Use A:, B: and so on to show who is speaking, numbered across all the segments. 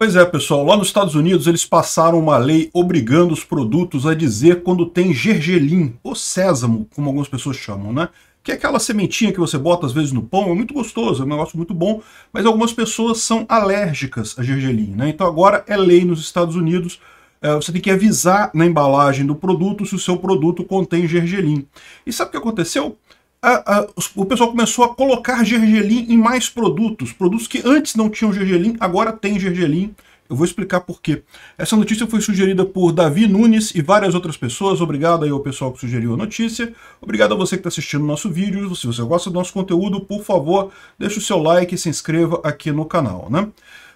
A: Pois é, pessoal. Lá nos Estados Unidos, eles passaram uma lei obrigando os produtos a dizer quando tem gergelim, ou sésamo, como algumas pessoas chamam, né? Que é aquela sementinha que você bota às vezes no pão, é muito gostoso, é um negócio muito bom, mas algumas pessoas são alérgicas a gergelim, né? Então agora é lei nos Estados Unidos eh, você tem que avisar na embalagem do produto se o seu produto contém gergelim. E sabe o que aconteceu? a, a, o pessoal começou a colocar gergelim em mais produtos, produtos que antes não tinham gergelim, agora tem gergelim. Eu vou explicar por quê. Essa notícia foi sugerida por Davi Nunes e várias outras pessoas. Obrigado aí ao pessoal que sugeriu a notícia. Obrigado a você que está assistindo o nosso vídeo. Se você gosta do nosso conteúdo, por favor, deixe o seu like e se inscreva aqui no canal, né?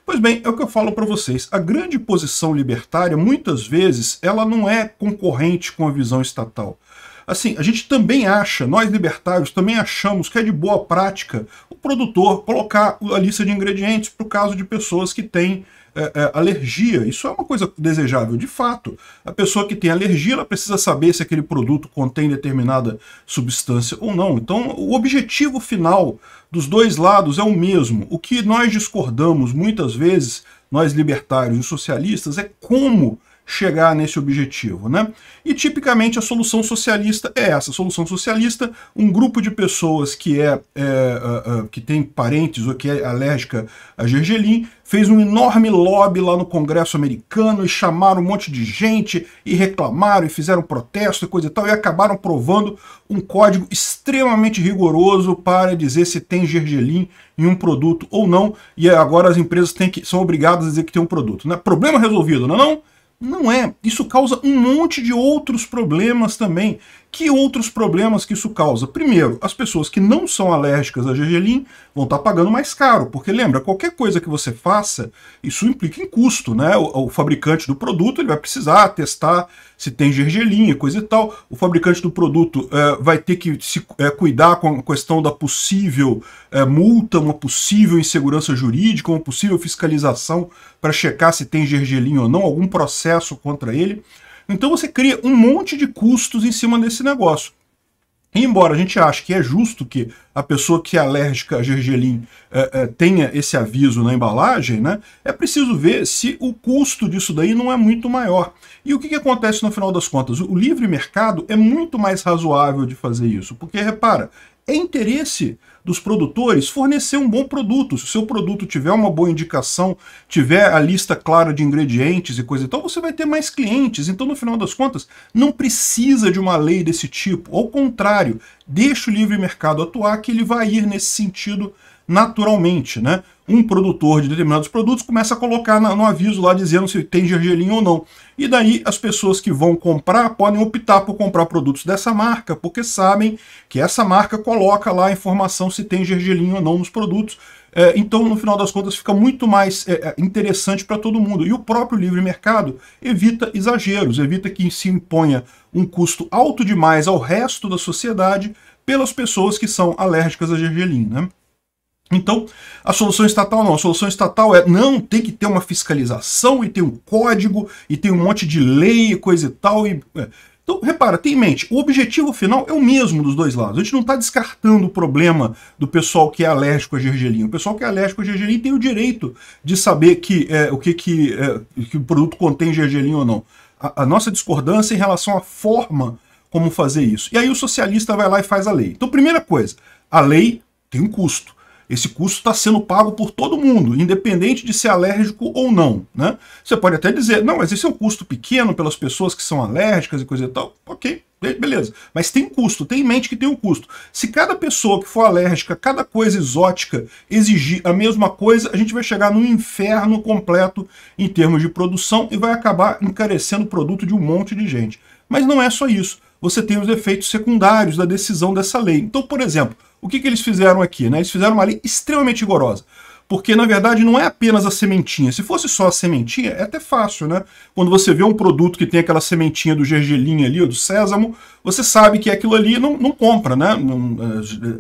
A: Pois bem, é o que eu falo para vocês. A grande posição libertária, muitas vezes, ela não é concorrente com a visão estatal. Assim, a gente também acha, nós libertários também achamos que é de boa prática o produtor colocar a lista de ingredientes para o caso de pessoas que têm é, é, alergia. Isso é uma coisa desejável, de fato. A pessoa que tem alergia ela precisa saber se aquele produto contém determinada substância ou não. Então, o objetivo final dos dois lados é o mesmo. O que nós discordamos muitas vezes, nós libertários e socialistas, é como chegar nesse objetivo. Né? E tipicamente a solução socialista é essa. A solução socialista, um grupo de pessoas que é é, é, é, que tem parentes ou que é alérgica a gergelim fez um enorme lobby lá no Congresso americano e chamaram um monte de gente e reclamaram e fizeram protesto e coisa e tal e acabaram provando um código extremamente rigoroso para dizer se tem gergelim em um produto ou não e agora as empresas têm que, são obrigadas a dizer que tem um produto. Né? Problema resolvido, não é não? Não é. Isso causa um monte de outros problemas também. Que outros problemas que isso causa? Primeiro, as pessoas que não são alérgicas à gergelim vão estar tá pagando mais caro, porque lembra, qualquer coisa que você faça, isso implica em custo, né? O, o fabricante do produto ele vai precisar testar se tem gergelim e coisa e tal. O fabricante do produto é, vai ter que se é, cuidar com a questão da possível é, multa, uma possível insegurança jurídica, uma possível fiscalização para checar se tem gergelim ou não, algum processo contra ele. Então você cria um monte de custos em cima desse negócio. E embora a gente ache que é justo que a pessoa que é alérgica a gergelim é, é, tenha esse aviso na embalagem, né, é preciso ver se o custo disso daí não é muito maior. E o que, que acontece no final das contas? O livre mercado é muito mais razoável de fazer isso, porque, repara, é interesse dos produtores fornecer um bom produto. Se o seu produto tiver uma boa indicação, tiver a lista clara de ingredientes e coisa e tal, você vai ter mais clientes. Então, no final das contas, não precisa de uma lei desse tipo. Ao contrário, deixa o livre mercado atuar, que ele vai ir nesse sentido naturalmente, né? Um produtor de determinados produtos começa a colocar no aviso lá dizendo se tem gergelim ou não. E daí as pessoas que vão comprar podem optar por comprar produtos dessa marca, porque sabem que essa marca coloca lá a informação se tem gergelim ou não nos produtos. É, então, no final das contas, fica muito mais é, é, interessante para todo mundo. E o próprio livre mercado evita exageros, evita que se imponha um custo alto demais ao resto da sociedade pelas pessoas que são alérgicas à gergelim, Né? Então, a solução estatal não. A solução estatal é não, tem que ter uma fiscalização e tem um código e tem um monte de lei e coisa e tal. E, é. Então, repara, tem em mente, o objetivo final é o mesmo dos dois lados. A gente não está descartando o problema do pessoal que é alérgico a gergelim. O pessoal que é alérgico a gergelim tem o direito de saber que, é, o que, que, é, que o produto contém gergelim ou não. A, a nossa discordância em relação à forma como fazer isso. E aí o socialista vai lá e faz a lei. Então, primeira coisa, a lei tem um custo. Esse custo está sendo pago por todo mundo, independente de ser alérgico ou não. Né? Você pode até dizer, não, mas esse é um custo pequeno pelas pessoas que são alérgicas e coisa e tal. Ok, beleza. Mas tem custo, tem em mente que tem um custo. Se cada pessoa que for alérgica, cada coisa exótica exigir a mesma coisa, a gente vai chegar num inferno completo em termos de produção e vai acabar encarecendo o produto de um monte de gente. Mas não é só isso você tem os efeitos secundários da decisão dessa lei. Então, por exemplo, o que, que eles fizeram aqui? Né? Eles fizeram uma lei extremamente rigorosa. Porque, na verdade, não é apenas a sementinha. Se fosse só a sementinha, é até fácil, né? Quando você vê um produto que tem aquela sementinha do gergelim ali, ou do sésamo, você sabe que aquilo ali não, não compra, né? Não,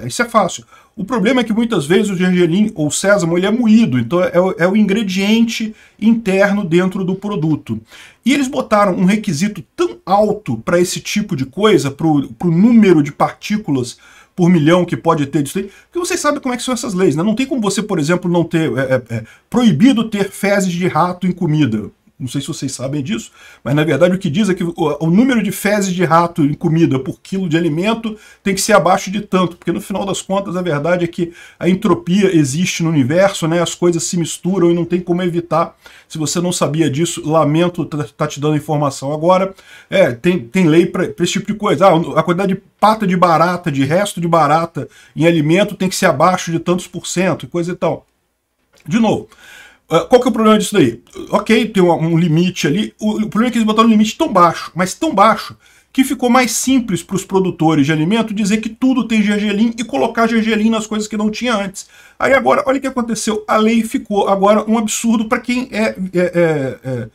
A: é, isso é fácil. O problema é que muitas vezes o gergelim ou o sésamo ele é moído, então é, é o, é o ingrediente interno dentro do produto. E eles botaram um requisito tão alto para esse tipo de coisa, para o número de partículas por milhão que pode ter disso aí, porque vocês sabem como é que são essas leis, né? Não tem como você, por exemplo, não ter é, é, é proibido ter fezes de rato em comida. Não sei se vocês sabem disso, mas na verdade o que diz é que o, número de fezes de rato em comida por quilo de alimento tem que ser abaixo de tanto, porque no final das contas a verdade é que a entropia existe no universo, né? As coisas se misturam e não tem como evitar. Se você não sabia disso, lamento tá, tá te dando informação agora. É, tem, tem lei para esse tipo de coisa. Ah, a quantidade de pata de barata, de resto de barata em alimento tem que ser abaixo de tantos por cento, coisa e tal. De novo, é, qual que é o problema disso daí? Ok, tem um limite ali. O problema é que eles botaram um limite tão baixo, mas tão baixo, que ficou mais simples para os produtores de alimento dizer que tudo tem gergelim e colocar gergelim nas coisas que não tinha antes. Aí agora, olha o que aconteceu. A lei ficou agora um absurdo para quem é, é, é, é,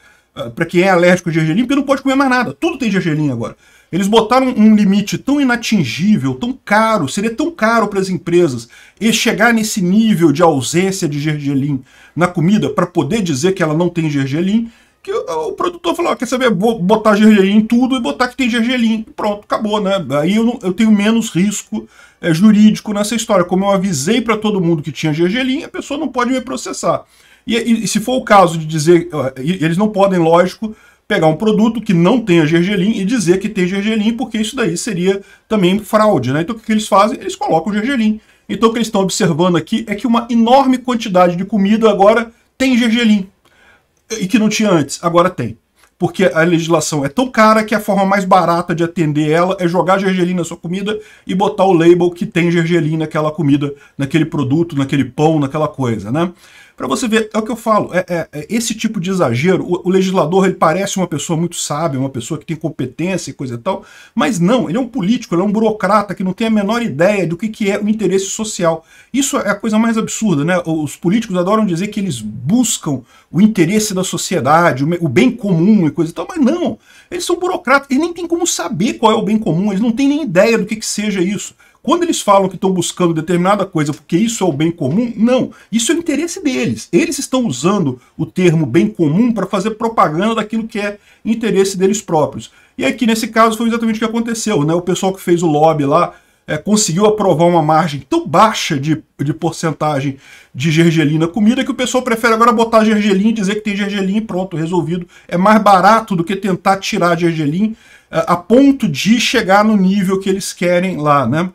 A: é para quem é alérgico a gergelim, porque não pode comer mais nada. Tudo tem gergelim agora. Eles botaram um limite tão inatingível, tão caro, seria tão caro para as empresas e chegar nesse nível de ausência de gergelim na comida para poder dizer que ela não tem gergelim, que o, produtor falou, ah, quer saber, vou botar gergelim em tudo e botar que tem gergelim. pronto, acabou, né? Aí eu, não, eu tenho menos risco é, jurídico nessa história. Como eu avisei para todo mundo que tinha gergelim, a pessoa não pode me processar. E, e, e se for o caso de dizer, eles não podem, lógico, pegar um produto que não tenha gergelim e dizer que tem gergelim, porque isso daí seria também fraude. Né? Então o que eles fazem? Eles colocam gergelim. Então o que eles estão observando aqui é que uma enorme quantidade de comida agora tem gergelim. E que não tinha antes, agora tem. Porque a legislação é tão cara que a forma mais barata de atender ela é jogar gergelim na sua comida e botar o label que tem gergelim naquela comida, naquele produto, naquele pão, naquela coisa, né? Para você ver, é o que eu falo, é, é, é esse tipo de exagero, o, o, legislador ele parece uma pessoa muito sábia, uma pessoa que tem competência e coisa e tal, mas não, ele é um político, ele é um burocrata que não tem a menor ideia do que, que é o interesse social. Isso é a coisa mais absurda, né? Os políticos adoram dizer que eles buscam o interesse da sociedade, o, o bem comum e coisa e tal, mas não, eles são burocratas, eles nem têm como saber qual é o bem comum, eles não têm nem ideia do que, que seja isso. Quando eles falam que estão buscando determinada coisa porque isso é o bem comum, não. Isso é o interesse deles. Eles estão usando o termo bem comum para fazer propaganda daquilo que é interesse deles próprios. E aqui, nesse caso, foi exatamente o que aconteceu. Né? O pessoal que fez o lobby lá é, conseguiu aprovar uma margem tão baixa de, de porcentagem de gergelim na comida que o pessoal prefere agora botar gergelim e dizer que tem gergelim e pronto, resolvido. É mais barato do que tentar tirar gergelim é, a ponto de chegar no nível que eles querem lá, né?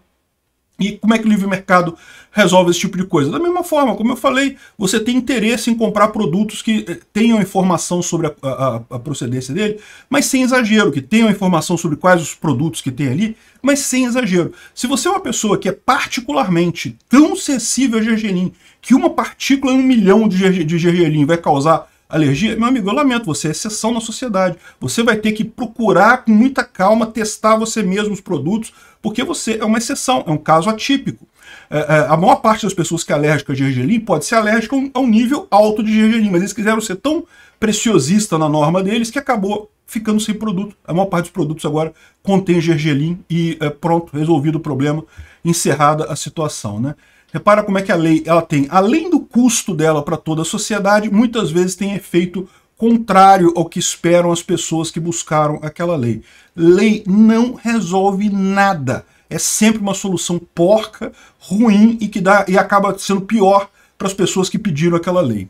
A: E como é que o livre mercado resolve esse tipo de coisa? Da mesma forma, como eu falei, você tem interesse em comprar produtos que eh, tenham informação sobre a, a, a, procedência dele, mas sem exagero, que tenham informação sobre quais os produtos que tem ali, mas sem exagero. Se você é uma pessoa que é particularmente tão sensível a gergelim, que uma partícula em um milhão de, gergelim vai causar alergia, meu amigo, eu lamento, você é exceção na sociedade. Você vai ter que procurar com muita calma testar você mesmo os produtos, porque você é uma exceção, é um caso atípico. É, é, a maior parte das pessoas que é alérgica a gergelim pode ser alérgica a um nível alto de gergelim, mas eles quiseram ser tão preciosista na norma deles que acabou ficando sem produto. A maior parte dos produtos agora contém gergelim e é, pronto, resolvido o problema, encerrada a situação, né? Repara como é que a lei ela tem, além do custo dela para toda a sociedade, muitas vezes tem efeito contrário ao que esperam as pessoas que buscaram aquela lei. Lei não resolve nada. É sempre uma solução porca, ruim e que dá e acaba sendo pior para as pessoas que pediram aquela lei.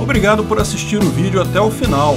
A: Obrigado por assistir o vídeo até o final.